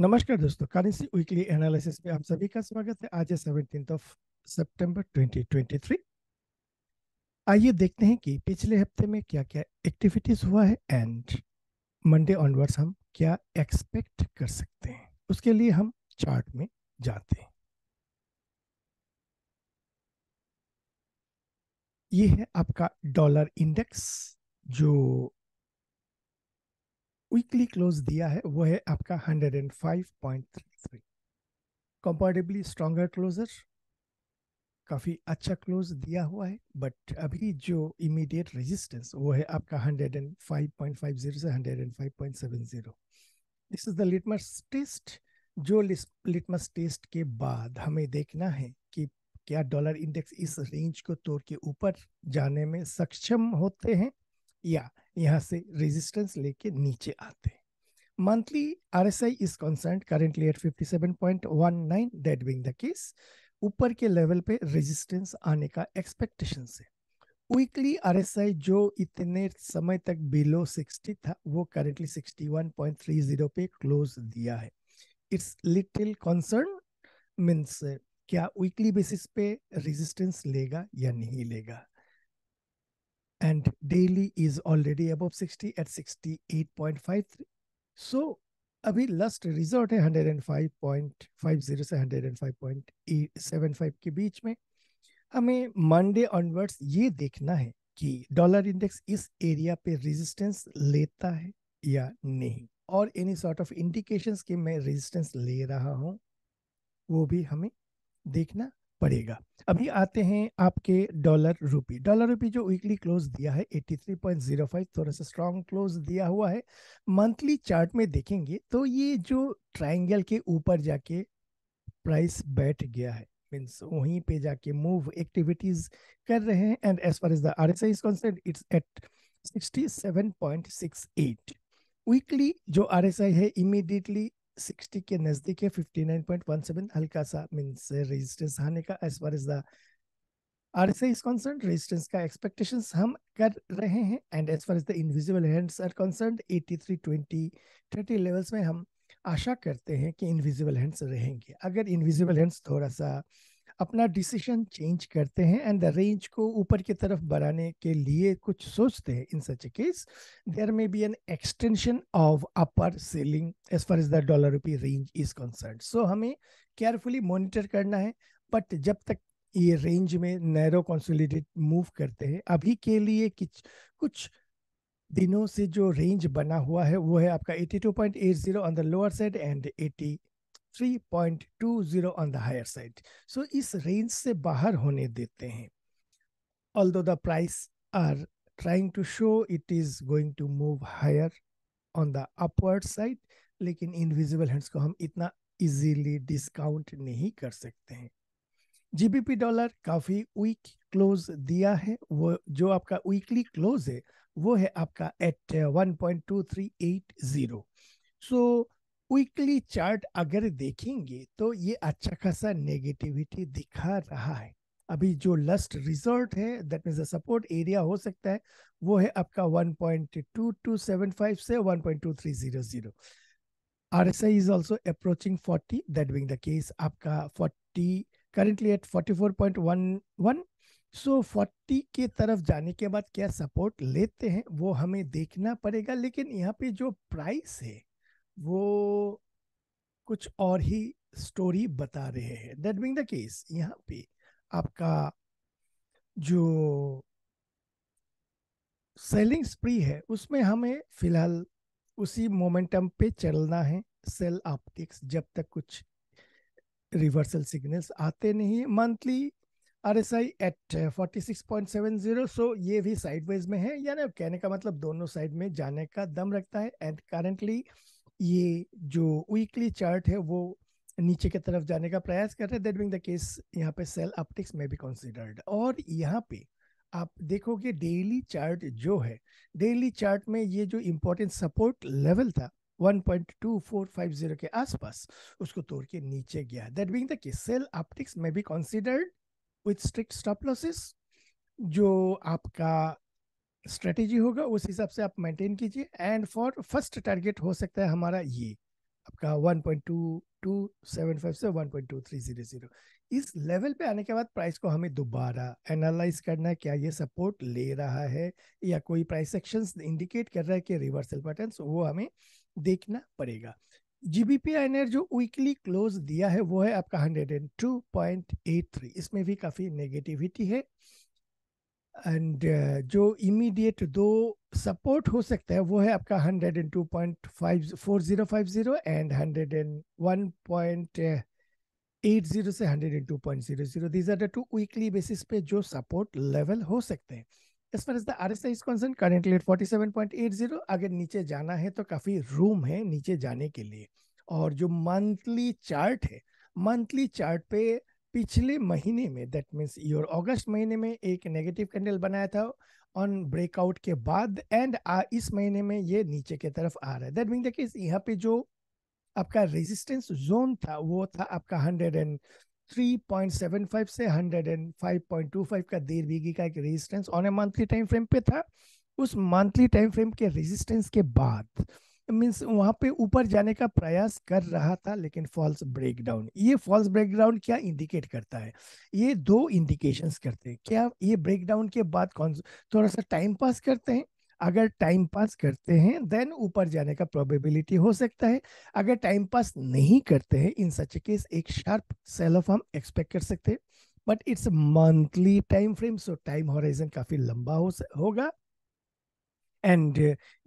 नमस्कार दोस्तों currency weekly analysis में आप सभी का स्वागत है आज है सेवनटीन ऑफ सितंबर 2023 आइए देखते हैं कि पिछले हफ्ते में क्या क्या एक्टिविटीज हुआ है एंड मंडे ऑनवर्ड्स हम क्या एक्सपेक्ट कर सकते हैं उसके लिए हम चार्ट में जाते हैं ये है आपका डॉलर इंडेक्स जो वीकली क्लोज दिया है वो है आपका 105.33 कंपैरेटिवली स्ट्रॉन्गर क्लोजर काफ़ी अच्छा क्लोज दिया हुआ है बट अभी जो इमीडिएट रेजिस्टेंस वो है आपका 105.50 से 105.70 this is the litmus test जो लिटमस टेस्ट के बाद हमें देखना है कि क्या डॉलर इंडेक्स इस रेंज को तोड़ के ऊपर जाने में सक्षम होते हैं या यहाँ से रेजिस्टेंस लेके नीचे आते हैं monthly RSI is concerned currently at 57.19 that being the case ऊपर के लेवल पे रेजिस्टेंस आने का एक्सपेक्टेशन से वीकली आरएसआई जो इतने समय तक बिलो 60 था वो करेंटली 61.30 पे क्लोज दिया है इट्स लिटिल कंसर्न मींस क्या वीकली बेसिस पे रेजिस्टेंस लेगा या नहीं लेगा and daily is already above 60 at 68.53 so अभी लास्ट रिजॉर्ट है 105.50 से 105.75 के बीच में हमें मंडे ऑनवर्ड्स ये देखना है कि डॉलर इंडेक्स इस एरिया पे रेजिस्टेंस लेता है या नहीं और एनी सॉर्ट ऑफ इंडिकेशंस कि मैं रेजिस्टेंस ले रहा हूँ वो भी हमें देखना पड़ेगा अभी आते हैं आपके डॉलर रुपी डॉलर रुपी जो वीकली क्लोज दिया है 83.05 थोड़ा सा स्ट्रॉन्ग क्लोज दिया हुआ है मंथली चार्ट में देखेंगे तो ये जो ट्राइंगल के ऊपर जाके प्राइस बैठ गया है मीन्स वहीं पे जाके मूव एक्टिविटीज कर रहे हैं and as far as the R S I is it's at sixty weekly जो आर है इमीडिएटली सिक्सटी के नज़दीक है fifty nine point one seven हल्का सा मीन्स रेजिस्टेंस आने का as far as the R S I concern resistance का एक्सपेक्टेशन हम कर रहे हैं and as far as the invisible hands are concern eighty three twenty thirty levels में हम आशा करते हैं कि इनविजिबल हैंड्स रहेंगे अगर इनविजिबल हैंड्स थोड़ा सा अपना डिसीजन चेंज करते हैं एंड द रेंज को ऊपर की तरफ बढ़ाने के लिए कुछ सोचते हैं in such a case there may be an extension of upper ceiling as far as the dollar rupee range is concern so हमें केयरफुली मॉनिटर करना है बट जब तक ये रेंज में नैरो कंसोलिडेट मूव करते हैं अभी के लिए कुछ कुछ दिनों से जो रेंज बना हुआ है वो है आपका 82.80 on the lower side and 80 3.20 on the higher side so इस रेंज से बाहर होने देते हैं all the price are trying to show it is going to move higher on the upward side लेकिन इनविजिबल हैंड्स को हम इतना इजीली डिस्काउंट नहीं कर सकते हैं जीबीपी डॉलर काफी वीक क्लोज दिया है वो जो आपका वीकली क्लोज है वो है आपका at one point two three eight zero so weekly chart अगर देखेंगे तो ये अच्छा खासा नेगेटिविटी दिखा रहा है अभी जो लस्ट रिजल्ट है दैट मीन सपोर्ट एरिया हो सकता है वो है आपका 1.2275 से 1.2300 RSI is also approaching 40 that being the case आपका 40 currently एट 44.11 सो 40 के तरफ जाने के बाद क्या सपोर्ट लेते हैं वो हमें देखना पड़ेगा लेकिन यहाँ पे जो प्राइस है वो कुछ और ही स्टोरी बता रहे हैं दैट बिंग द केस यहाँ पे आपका जो सेलिंग स्प्री है उसमें हमें फिलहाल उसी मोमेंटम पे चलना है सेल ऑप्टिक्स जब तक कुछ रिवर्सल सिग्नल्स आते नहीं monthly R S I at forty six point seven zero so ये भी साइडवाइज में है यानी कहने का मतलब दोनों साइड में जाने का दम रखता है एंड करेंटली ये जो वीकली चार्ट है वो नीचे की तरफ जाने का प्रयास कर रहे हैं केस यहाँ पे सेल अपटिक्स में भी कंसिडर्ड और यहाँ पे आप देखोगे डेली चार्ट जो है डेली चार्ट में ये जो इम्पोर्टेंट सपोर्ट लेवल था 1.2450 के आसपास उसको तोड़ के नीचे गया that being the case sell upticks में भी considered with strict stop losses जो आपका स्ट्रेटेजी होगा उस हिसाब से आप मेंटेन कीजिए एंड फॉर फर्स्ट टारगेट हो सकता है हमारा ये आपका 1.2275 से 1.2300 इस लेवल पे आने के बाद प्राइस को हमें दोबारा एनालाइज करना है क्या ये सपोर्ट ले रहा है या कोई प्राइस एक्शन इंडिकेट कर रहा है कि रिवर्सल पैटर्न वो हमें देखना पड़ेगा जीबीपीआई ने जो वीकली क्लोज दिया है वो है आपका 102.83 इसमें भी काफ़ी नेगेटिविटी है एंड uh, जो इमीडिएट दो सपोर्ट हो सकता है वो है आपका hundred and two point five four zero five zero and hundred and one point eight zero से hundred and two point zero zero these are the two weekly basis पे जो सपोर्ट लेवल हो सकते हैं as far as the R S I is concern currently at forty seven point eight zero अगर नीचे जाना है तो काफ़ी रूम है नीचे जाने के लिए और जो मंथली चार्ट है मंथली चार्ट पे पिछले महीने में दैट मीन्स योर अगस्त महीने में एक नेगेटिव कैंडल बनाया था ऑन ब्रेकआउट के बाद एंड इस महीने में ये नीचे के तरफ आ रहा है दैट मीन देखिए यहाँ पे जो आपका रेजिस्टेंस जोन था वो था आपका hundred and three point seven five से hundred and five point two five का देर बीघी का एक resistance on a monthly time frame पे था उस मंथली टाइम फ्रेम के रेजिस्टेंस के बाद मीन्स वहाँ पे ऊपर जाने का प्रयास कर रहा था लेकिन फॉल्स ब्रेकडाउन ये फॉल्स ब्रेकडाउन क्या इंडिकेट करता है ये दो इंडिकेशंस करते हैं क्या ये ब्रेकडाउन के बाद कौन थोड़ा सा टाइम पास करते हैं अगर टाइम पास करते हैं देन ऊपर जाने का प्रोबेबिलिटी हो सकता है अगर टाइम पास नहीं करते हैं इन सच केस एक शार्प सेल ऑफ हम एक्सपेक्ट कर सकते हैं but it's monthly time frame so time horizon काफ़ी लंबा हो होगा एंड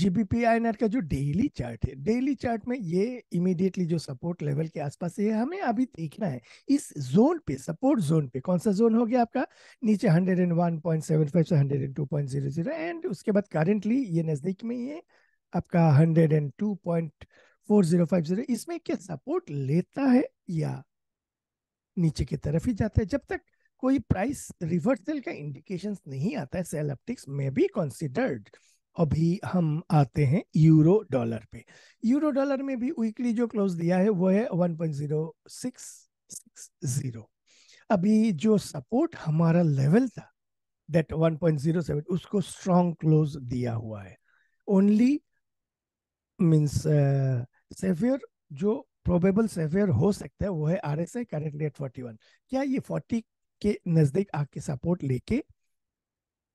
जीबीपी का जो डेली चार्ट है डेली चार्ट में ये इमीडिएटली जो सपोर्ट लेवल के आसपास है हमें अभी देखना है इस जोन पे सपोर्ट जोन पे कौन सा जोन हो गया आपका नीचे 101.75 से 102.00 एंड उसके बाद करेंटली ये नज़दीक में है आपका 102.4050 इसमें क्या सपोर्ट लेता है या नीचे की तरफ ही जाता है जब तक कोई प्राइस रिवर्सल का इंडिकेशंस नहीं आता है सेल ऑप्टिक्स में भी कंसिडर्ड अभी हम आते हैं यूरो डॉलर पे यूरो डॉलर में भी वीकली जो क्लोज दिया है वो है 1.0660 अभी जो सपोर्ट हमारा लेवल था दैट 1.07 उसको स्ट्रॉन्ग क्लोज दिया हुआ है ओनली मीन्स सेफियर जो प्रोबेबल सेफियर हो सकता है वो है R S I currently at forty one क्या ये फोर्टी के नज़दीक आके सपोर्ट लेके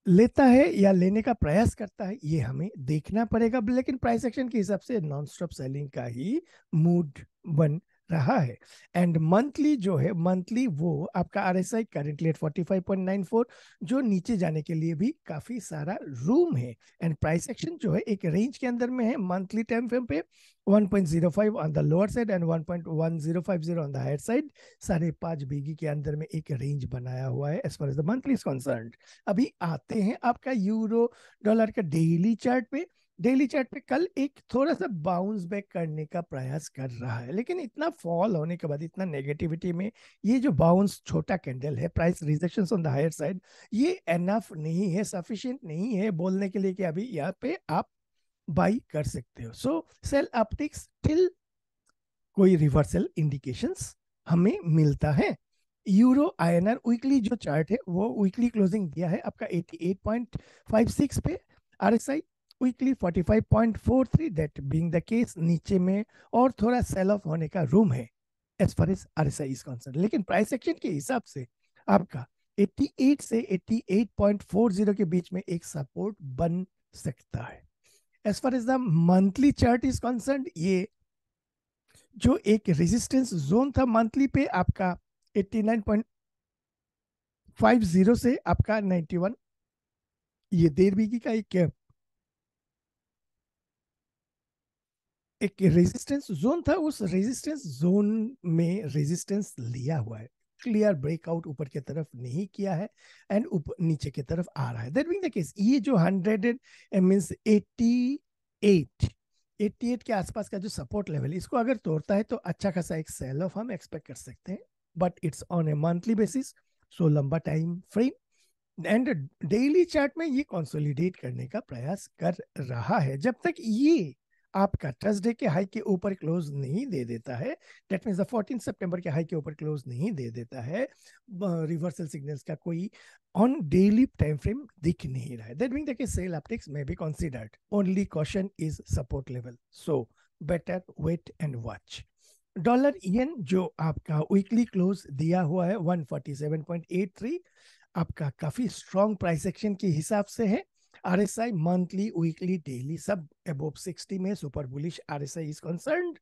लेता है या लेने का प्रयास करता है ये हमें देखना पड़ेगा लेकिन प्राइस एक्शन के हिसाब से नॉन स्टॉप सेलिंग का ही मूड बन रहा है एंड मंथली जो है मंथली वो आपका R S I currently at forty five point nine four जो नीचे जाने के लिए भी काफी सारा रूम है एंड प्राइस एक्शन जो है एक रेंज के अंदर में है मंथली टाइम फ्रेम पे 1.05 on the lower side and 1.1050 on the higher side साढ़े पांच बीगी के अंदर में एक रेंज बनाया हुआ है as far as the monthly is concern अभी आते हैं आपका यूरो डॉलर का डेली चार्ट पे डेली चैट पे कल एक थोड़ा सा बाउंस बैक करने का प्रयास कर रहा है लेकिन इतना फॉल होने के बाद इतना नेगेटिविटी में ये जो बाउंस छोटा कैंडल है price rejection on the higher side ये एनफ नहीं है सफिशियंट नहीं है बोलने के लिए कि अभी यहाँ पे आप बाई कर सकते हो सो सेल अपटिक्स टिल कोई रिवर्सल इंडिकेशन हमें मिलता है यूरो आईएनआर वीकली जो चार्ट है वो वीकली क्लोजिंग दिया है आपका 88.56 पे RSI weekly 45.43 that being the case नीचे में और थोड़ा सेल ऑफ होने का रूम है as far as R S I is concern लेकिन प्राइस एक्शन के हिसाब से आपका 88 से 88.40 के बीच में एक सपोर्ट बन सकता है as far as the monthly chart is concern ये जो एक रेजिस्टेंस जोन था मंथली पे आपका 89.50 से आपका 91 ये देर बीघी का एक एक रेजिस्टेंस जोन था उस रेजिस्टेंस जोन में रेजिस्टेंस लिया हुआ है क्लियर ब्रेकआउट ऊपर की तरफ नहीं किया है एंड ऊपर नीचे की तरफ आ रहा है दैट बीइंग द केस ये जो 100 मीन्स एट्टी एट 88 के आसपास का जो सपोर्ट लेवल इसको अगर तोड़ता है तो अच्छा खासा एक सेल ऑफ हम एक्सपेक्ट कर सकते हैं but it's on a monthly basis so लंबा time frame and daily chart में ये कंसोलिडेट करने का प्रयास कर रहा है जब तक ये आपका थर्सडे के हाई के ऊपर क्लोज नहीं दे देता है that mean the fourteen September के हाई के ऊपर क्लोज नहीं दे देता है रिवर्सल सिग्नल्स का कोई ऑन डेली टाइम फ्रेम दिख नहीं रहा है that mean that sell upticks may be considered only caution is support level so better wait and watch dollar yen जो आपका वीकली क्लोज दिया हुआ है 147.83 आपका काफी स्ट्रॉन्ग प्राइस एक्शन के हिसाब से है R S I monthly weekly daily सब अबोव 60 में super bullish R S I is concern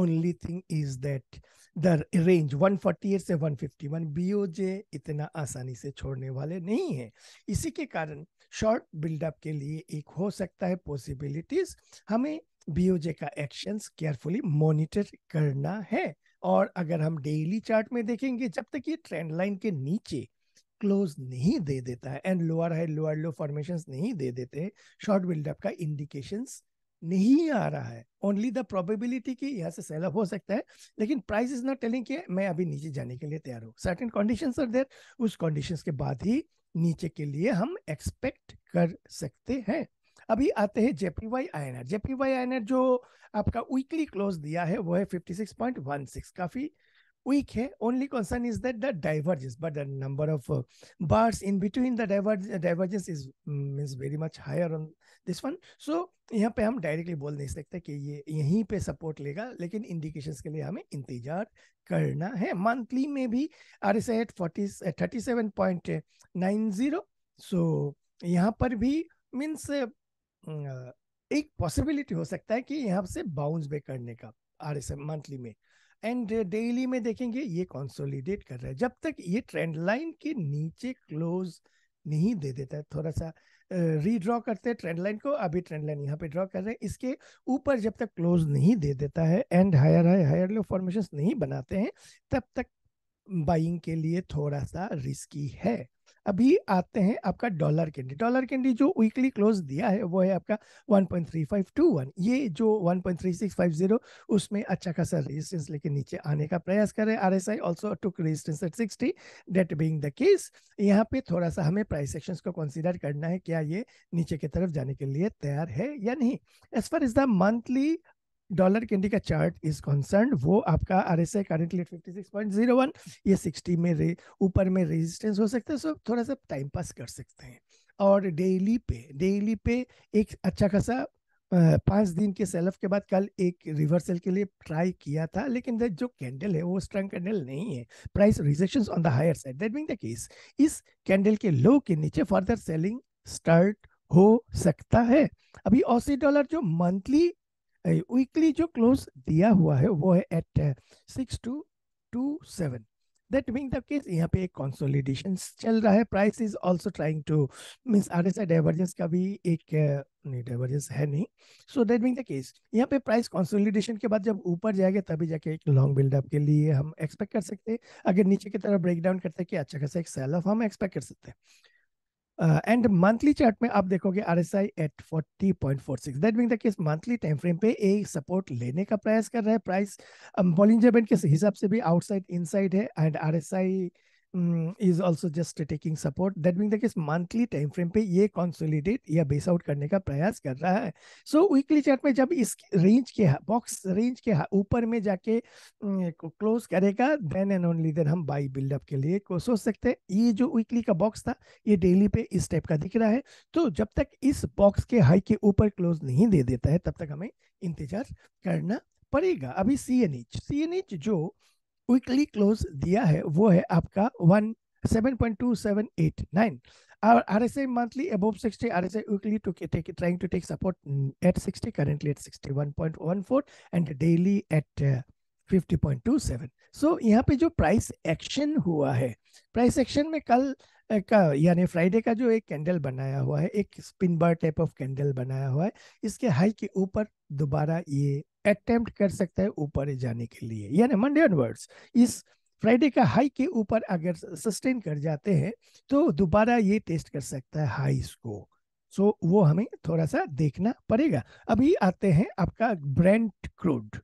only thing is that the range 148 से 151 बीओजे इतना आसानी से छोड़ने वाले नहीं है इसी के कारण शॉर्ट बिल्डअप के लिए एक हो सकता है पॉसिबिलिटीज हमें बीओजे का एक्शंस केयरफुली मॉनिटर करना है और अगर हम डेली चार्ट में देखेंगे जब तक ये ट्रेंड लाइन के नीचे क्लोज नहीं दे देता है and lower high lower low formation नहीं दे देते शॉर्ट बिल्डअप का इंडिकेशन नहीं आ रहा है ओनली द प्रोबेबिलिटी की यहाँ से सेल हो सकता है लेकिन प्राइस इज नॉट टेलिंग कि मैं अभी नीचे जाने के लिए तैयार हूँ सर्टेन कंडीशन आर देर उस कंडीशन के बाद ही नीचे के लिए हम एक्सपेक्ट कर सकते हैं अभी आते हैं JP JP Y I N R Y I N R जो आपका वीकली क्लोज दिया है वो है 56.16 काफी weak hai. Eh? Only concern is that the divergence, but the number of uh, bars in between the diver- uh, divergence is um, is very much higher on this one. So यहाँ पे हम directly बोल नहीं सकते कि ये यहीं पे सपोर्ट लेगा लेकिन इंडिकेशंस के लिए हमें इंतजार करना है मंथली में भी R S at thirty seven point nine zero so यहाँ पर भी मीन्स uh, mm, uh, एक पॉसिबिलिटी हो सकता है कि यहाँ से बाउंस बैक करने का आर एस मंथली में एंड डेली में देखेंगे ये कंसोलिडेट कर रहा है जब तक ये ट्रेंड लाइन के नीचे क्लोज नहीं दे देता है थोड़ा सा रीड्रॉ करते हैं ट्रेंड लाइन को अभी ट्रेंड लाइन यहाँ पे ड्रॉ कर रहे हैं इसके ऊपर जब तक क्लोज नहीं दे देता है and higher high higher low formation नहीं बनाते हैं तब तक बाइंग के लिए थोड़ा सा रिस्की है अभी आते हैं आपका डॉलर कैंडी डॉलर कैंडी जो वीकली क्लोज दिया है वो है आपका 1.3521 ये जो 1.3650 उसमें अच्छा खासा रेजिस्टेंस लेके नीचे आने का प्रयास कर रहे हैं R S I also took resistance at sixty that being the case यहाँ पे थोड़ा सा हमें प्राइस सेक्शन को कंसिडर करना है क्या ये नीचे की तरफ जाने के लिए तैयार है या नहीं as far as the monthly dollar candy का चार्ट इज कंसर्न वो आपका R S I currently fifty six point zero one ये सिक्सटी में ऊपर में रेजिस्टेंस हो सकता है सो थोड़ा सा टाइम पास कर सकते हैं और डेली पे डेली पे एक अच्छा खासा पाँच दिन के सेलफ के बाद कल एक रिवर्सल के लिए ट्राई किया था लेकिन जो कैंडल है वो स्ट्रांग कैंडल नहीं है price rejection on the higher side that mean the case इस कैंडल के लो के नीचे फर्दर सेलिंग स्टार्ट हो सकता है अभी ऑसी डॉलर जो मंथली वीकली जो क्लोज दिया हुआ है वो है at six two two seven that mean the case यहाँ पे एक कंसोलिडेशन चल रहा है price is also trying to means means RSI divergence का भी एक uh, नहीं डाइवर्जेंस है नहीं so that mean the case यहाँ पे प्राइस कंसोलिडेशन के बाद जब ऊपर जाएगा तभी जाके एक लॉन्ग बिल्डअप के लिए हम एक्सपेक्ट कर सकते हैं अगर नीचे की तरफ ब्रेक डाउन करते हैं कि अच्छा खासा एक सेल ऑफ हम एक्सपेक्ट कर सकते हैं एंड मंथली चार्ट में आप देखोगे R S I at forty point four six that mean that monthly time frame पे एक सपोर्ट लेने का प्रयास कर रहा है प्राइस बॉलिंजर बैंड के हिसाब से भी आउटसाइड इनसाइड है and R S I is also just taking support that mean the case monthly time frame पे ये कंसोलिडेट या बेस आउट करने का प्रयास कर रहा है सो so, वीकली चार्ट में जब इस रेंज के बॉक्स रेंज के ऊपर में जाके mm, क्लोज करेगा देन एंड ओनली देन हम बाई बिल्डअप के लिए को सोच सकते हैं ये जो वीकली का बॉक्स था ये डेली पे इस टाइप का दिख रहा है तो जब तक इस बॉक्स के हाई के ऊपर क्लोज नहीं दे देता है तब तक हमें इंतजार करना पड़ेगा अभी C N H C N H जो वीकली क्लोज दिया है वो है आपका one seven point two seven eight nine so यहाँ पे जो प्राइस एक्शन हुआ है प्राइस एक्शन में कल का यानी फ्राइडे का जो एक कैंडल बनाया हुआ है एक spin bar type of candle बनाया हुआ है इसके हाई के ऊपर दोबारा ये अटेम्प्ट कर सकता है ऊपर जाने के लिए यानी मंडे ऑनवर्ड्स इस फ्राइडे का हाई के ऊपर अगर सस्टेन कर जाते हैं तो दोबारा ये टेस्ट कर सकता है हाई इसको सो so, वो हमें थोड़ा सा देखना पड़ेगा अभी आते हैं आपका Brent crude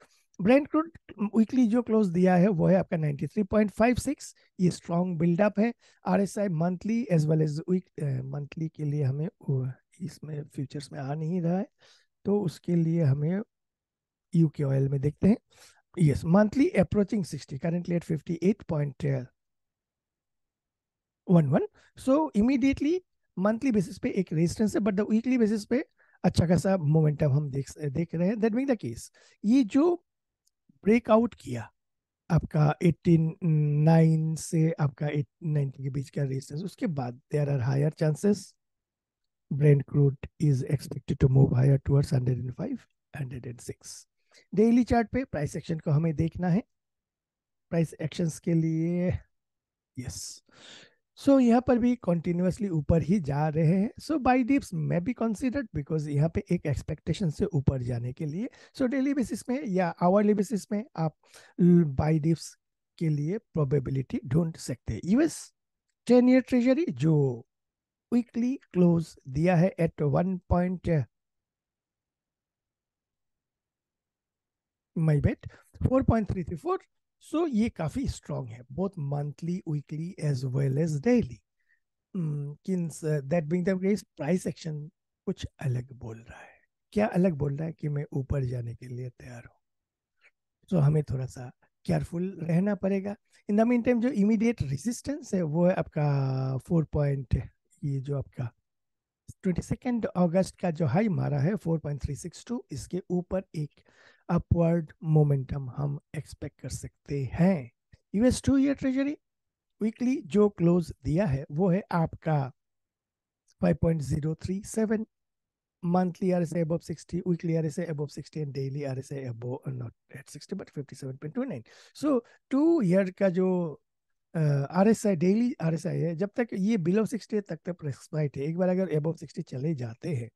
Brent crude weekly जो क्लोज दिया है वो है आपका 93.56 ये स्ट्रॉन्ग बिल्डअप है RSI monthly as well as week monthly के लिए हमें इसमें फ्यूचर्स में आ नहीं रहा है तो उसके लिए हमें यूके ऑयल में देखते हैं yes monthly approaching eight point one one so immediately monthly basis पे एक रेजिस्टेंस है बट द वीकली बेसिस पे अच्छा खासा मोमेंटम हम देख देख रहे हैं दैट मीन द केस ये जो ब्रेकआउट किया आपका नाइन से आपका 890 के बीच का रेजिस्टेंस उसके बाद there are higher chances to move higher towards hundred and five hundred and six daily chart पे प्राइस एक्शन को हमें देखना है प्राइस एक्शन के लिए यस सो यहाँ पर भी कॉन्टिन्यूसली ऊपर ही जा रहे हैं so buy dips may be considered because यहाँ पे एक एक्सपेक्टेशन से ऊपर जाने के लिए सो डेली बेसिस में या आवरली बेसिस में आप बाई डिप्स के लिए प्रोबेबिलिटी ढूंढ सकते हैं यूएस टेन ईयर ट्रेजरी जो वीकली क्लोज दिया है at one point my bet 4.334 so ये काफ़ी स्ट्रांग है both monthly weekly as well as daily that being price action कुछ अलग बोल रहा है क्या अलग बोल रहा है कि मैं ऊपर जाने के लिए तैयार हूँ सो so, हमें थोड़ा सा केयरफुल रहना पड़ेगा इन द मीन टाइम जो इमीडिएट रेजिस्टेंस है वो है आपका फोर पॉइंट ये जो आपका ट्वेंटी सेकेंड अगस्त का जो हाई मारा है four point three six two इसके ऊपर एक अपवर्ड मोमेंटम हम एक्सपेक्ट कर सकते हैं US two year treasury weekly जो क्लोज दिया है वो है आपका 5.037 monthly R S above 60, weekly RSI above 60, and daily RSI above uh, not at 60 but 57.29. So two year का जो R S I daily R S I है जब तक ये बिलो सिक्सटी तक तक प्रेस्क्राइब है एक बार अगर एबव सिक्सटी चले जाते हैं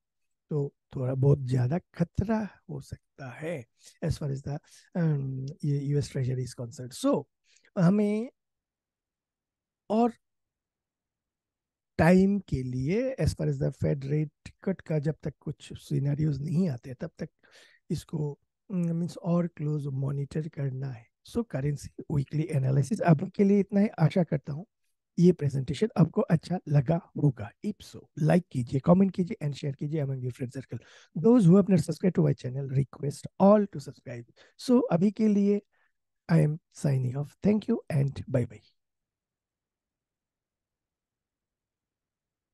तो थोड़ा बहुत ज़्यादा खतरा हो सकता है as far as the US treasury so हमें और टाइम के लिए as far as the Fed rate cut का जब तक कुछ सीनारियोज नहीं आते तब तक इसको मीन्स mm, और क्लोज मॉनिटर करना है सो करेंसी वीकली एनालिसिस आपके के लिए इतना ही आशा करता हूँ ये प्रेजेंटेशन आपको अच्छा लगा होगा इफ सो लाइक कीजिए कमेंट कीजिए एंड शेयर कीजिए among your friend circle those who have not subscribe to my channel request all to subscribe so अभी के लिए I am signing off thank you and bye bye